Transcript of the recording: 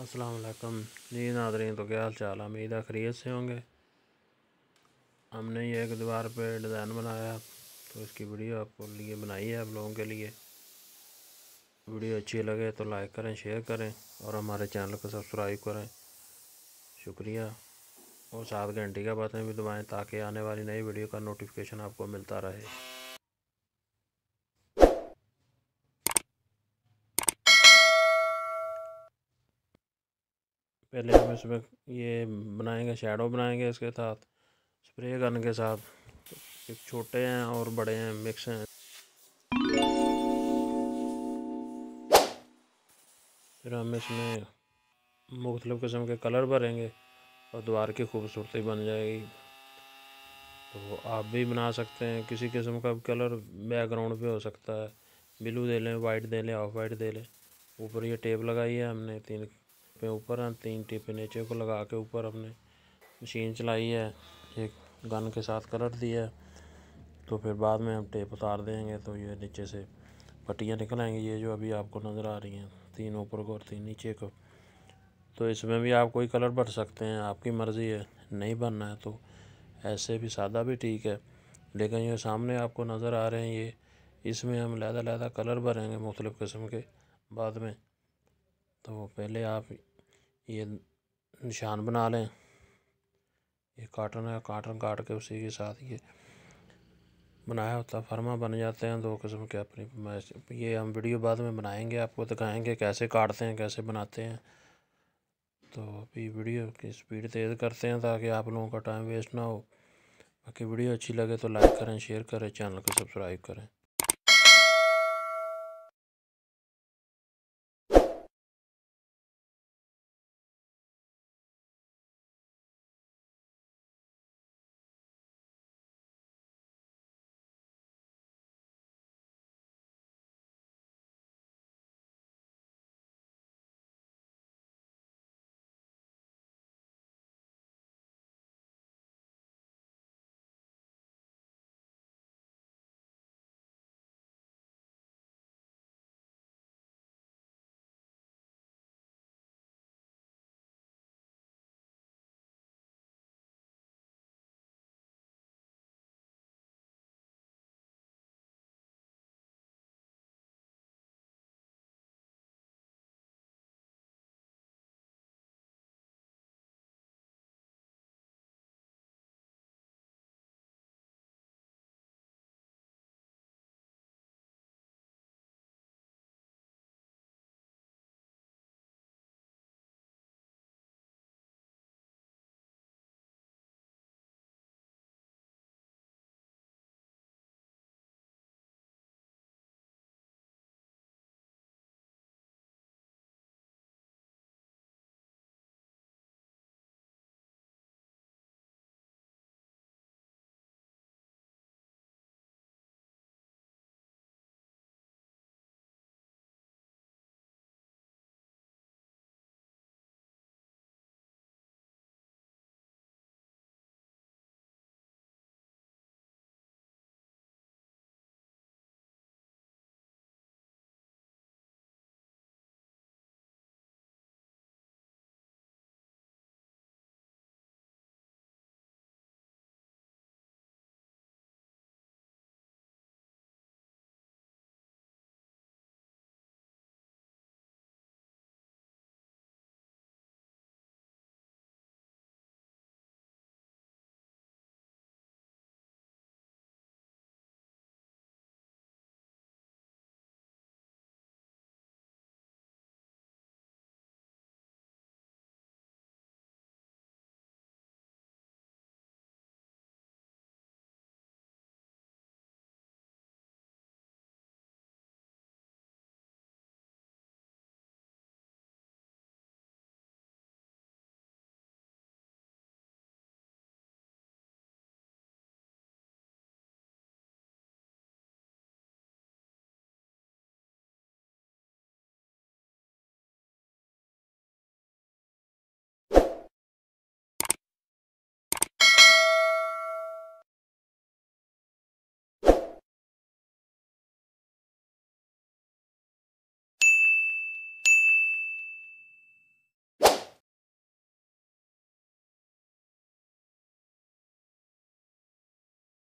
असलकम जी नादरी तो क्या हाल चाल है उम्मीद खरीत से होंगे हमने ये एक दीवार पे डिज़ाइन बनाया तो इसकी वीडियो आपको लिए बनाई है आप लोगों के लिए वीडियो अच्छी लगे तो लाइक करें शेयर करें और हमारे चैनल को सब्सक्राइब करें शुक्रिया और सात घंटे का बातें भी दबाएँ ताकि आने वाली नई वीडियो का नोटिफिकेशन आपको मिलता रहे पहले हम इसमें ये बनाएंगे शेडो बनाएंगे इसके साथ स्प्रे गन के साथ एक छोटे हैं और बड़े हैं मिक्स हैं फिर हम इसमें मुख्तलिफ़ किस्म के कलर भरेंगे और द्वार की खूबसूरती बन जाएगी तो आप भी बना सकते हैं किसी किस्म का कलर बैकग्राउंड पे हो सकता है ब्लू दे लें वाइट दे लें ऑफ वाइट दे लें ऊपर ये टेप लगाई है हमने तीन पे ऊपर हैं तीन टिप नीचे को लगा के ऊपर हमने मशीन चलाई है एक गन के साथ कलर दिया है तो फिर बाद में हम टेप उतार देंगे तो ये नीचे से पट्टियाँ निकल आएंगी ये जो अभी आपको नज़र आ रही हैं तीन ऊपर को और तीन नीचे को तो इसमें भी आप कोई कलर भर सकते हैं आपकी मर्ज़ी है नहीं भरना है तो ऐसे भी सादा भी ठीक है लेकिन ये सामने आपको नज़र आ रहे हैं ये इसमें हम लहदा लहदा कलर भरेंगे मुख्तलिफ़ किस्म के बाद में तो पहले आप ये निशान बना लें ये काटन है काटन काट के उसी के साथ ये बनाया होता फर्मा बन जाते हैं दो किस्म के अपनी ये हम वीडियो बाद में बनाएंगे आपको दिखाएंगे कैसे काटते हैं कैसे बनाते हैं तो अभी वीडियो की स्पीड तेज़ करते हैं ताकि आप लोगों का टाइम वेस्ट ना हो बाकी वीडियो अच्छी लगे तो लाइक करें शेयर करें चैनल को सब्सक्राइब करें